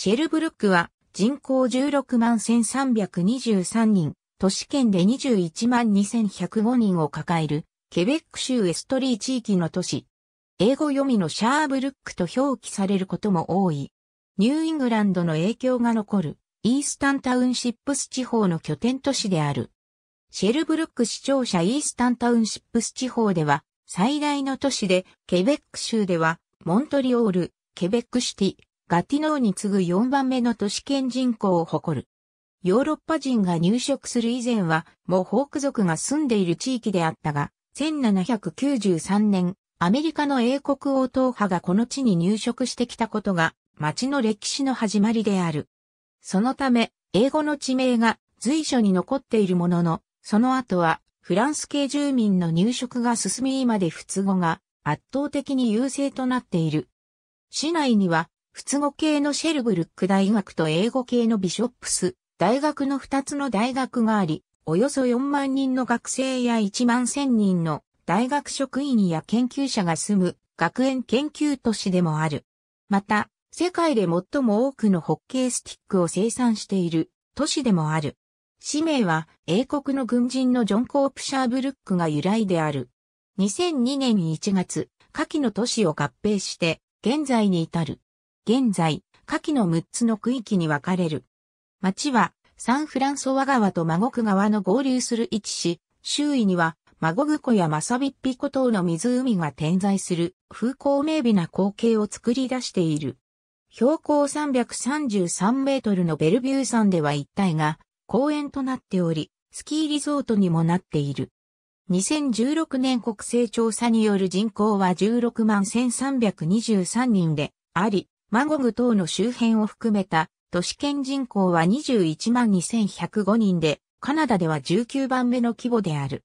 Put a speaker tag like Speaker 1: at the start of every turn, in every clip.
Speaker 1: シェルブルックは人口16万1323人、都市圏で21万2105人を抱える、ケベック州エストリー地域の都市。英語読みのシャーブルックと表記されることも多い。ニューイングランドの影響が残る、イースタンタウンシップス地方の拠点都市である。シェルブルック市庁舎イースタンタウンシップス地方では、最大の都市で、ケベック州では、モントリオール、ケベックシティ、ガティノーに次ぐ4番目の都市圏人口を誇る。ヨーロッパ人が入植する以前は、モホーク族が住んでいる地域であったが、1793年、アメリカの英国王党派がこの地に入植してきたことが、町の歴史の始まりである。そのため、英語の地名が随所に残っているものの、その後は、フランス系住民の入植が進み今で仏語が圧倒的に優勢となっている。市内には仏語系のシェルブルック大学と英語系のビショップス大学の2つの大学があり、およそ4万人の学生や1万1000人の大学職員や研究者が住む学園研究都市でもある。また、世界で最も多くのホッケースティックを生産している都市でもある。氏名は英国の軍人のジョン・コープシャーブルックが由来である。2002年1月、下記の都市を合併して、現在に至る。現在、下記の6つの区域に分かれる。町は、サンフランソワ川とマゴク川の合流する位置し、周囲には、マゴグ湖やマサビッピ湖等の湖が点在する風光明媚な光景を作り出している。標高333メートルのベルビュー山では一帯が公園となっており、スキーリゾートにもなっている。2016年国勢調査による人口は16万1323人であり、マゴグ等の周辺を含めた都市圏人口は21万2105人で、カナダでは19番目の規模である。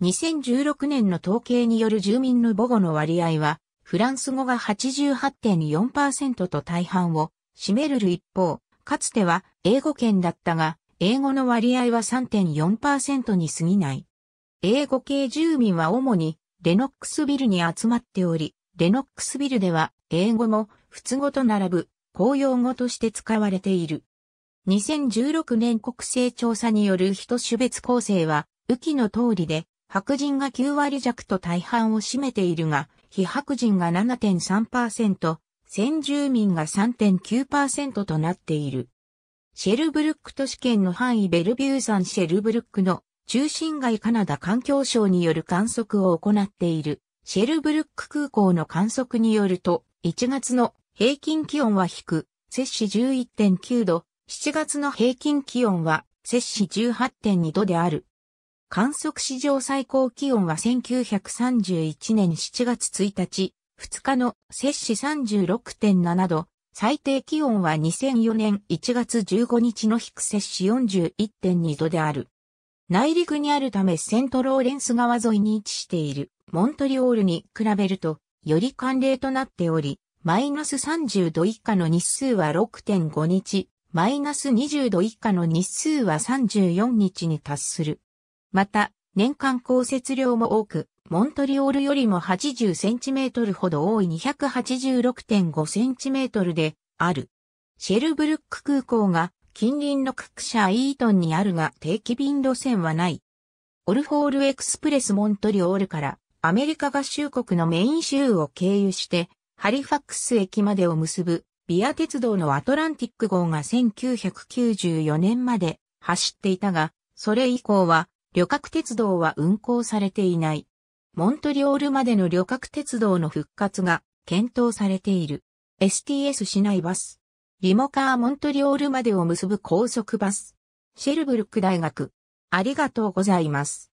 Speaker 1: 2016年の統計による住民の母語の割合は、フランス語が88.4%と大半を占める一方、かつては英語圏だったが、英語の割合は3.4%に過ぎない。英語系住民は主にレノックスビルに集まっており、レノックスビルでは英語も仏語と並ぶ公用語として使われている。2016年国勢調査による人種別構成は、雨季の通りで、白人が9割弱と大半を占めているが、非白人が7.3%、先住民が3.9%となっている。シェルブルック都市圏の範囲ベルビュー山シェルブルックの中心街カナダ環境省による観測を行っているシェルブルック空港の観測によると1月の平均気温は低、摂氏11.9度、7月の平均気温は摂氏18.2度である。観測史上最高気温は1931年7月1日、2日の摂氏36.7度、最低気温は2004年1月15日の低摂氏41.2度である。内陸にあるためセントローレンス川沿いに位置しているモントリオールに比べると、より寒冷となっており、マイナス30度以下の日数は6.5日、マイナス20度以下の日数は34日に達する。また、年間降雪量も多く、モントリオールよりも80センチメートルほど多い286.5センチメートルである。シェルブルック空港が近隣のクックシャーイートンにあるが定期便路線はない。オルフォールエクスプレスモントリオールからアメリカ合衆国のメイン州を経由してハリファックス駅までを結ぶビア鉄道のアトランティック号が1994年まで走っていたが、それ以降は旅客鉄道は運行されていない。モントリオールまでの旅客鉄道の復活が検討されている。STS 市内バス。リモカーモントリオールまでを結ぶ高速バス。シェルブルック大学。ありがとうございます。